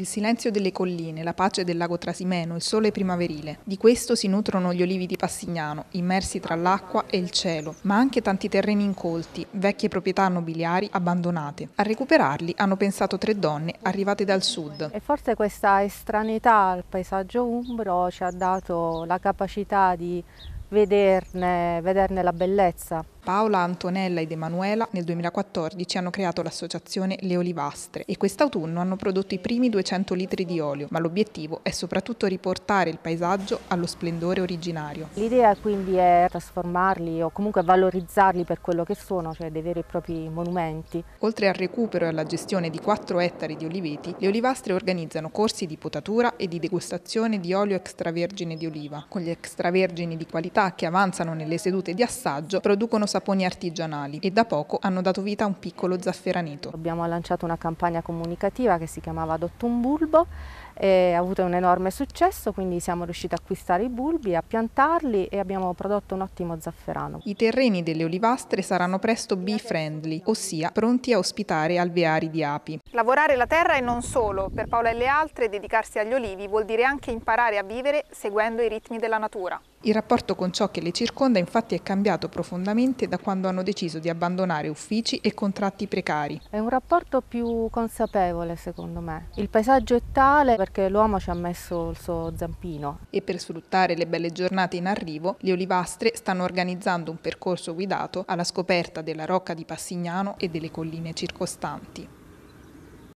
Il silenzio delle colline, la pace del lago Trasimeno, il sole primaverile. Di questo si nutrono gli olivi di Passignano, immersi tra l'acqua e il cielo, ma anche tanti terreni incolti, vecchie proprietà nobiliari abbandonate. A recuperarli hanno pensato tre donne arrivate dal sud. E forse questa estranità al paesaggio umbro ci ha dato la capacità di vederne, vederne la bellezza. Paola, Antonella ed Emanuela nel 2014 hanno creato l'associazione Le Olivastre e quest'autunno hanno prodotto i primi 200 litri di olio, ma l'obiettivo è soprattutto riportare il paesaggio allo splendore originario. L'idea quindi è trasformarli o comunque valorizzarli per quello che sono, cioè dei veri e propri monumenti. Oltre al recupero e alla gestione di 4 ettari di oliveti, le olivastre organizzano corsi di potatura e di degustazione di olio extravergine di oliva. Con gli extravergini di qualità che avanzano nelle sedute di assaggio producono sapori saponi artigianali e da poco hanno dato vita a un piccolo zafferanito. Abbiamo lanciato una campagna comunicativa che si chiamava Adotto un bulbo ha avuto un enorme successo, quindi siamo riusciti a acquistare i bulbi, a piantarli e abbiamo prodotto un ottimo zafferano. I terreni delle olivastre saranno presto bee friendly, ossia pronti a ospitare alveari di api. Lavorare la terra e non solo, per Paola e le altre dedicarsi agli olivi vuol dire anche imparare a vivere seguendo i ritmi della natura. Il rapporto con ciò che le circonda infatti è cambiato profondamente da quando hanno deciso di abbandonare uffici e contratti precari. È un rapporto più consapevole secondo me. Il paesaggio è tale perché l'uomo ci ha messo il suo zampino. E per sfruttare le belle giornate in arrivo, le olivastre stanno organizzando un percorso guidato alla scoperta della rocca di Passignano e delle colline circostanti.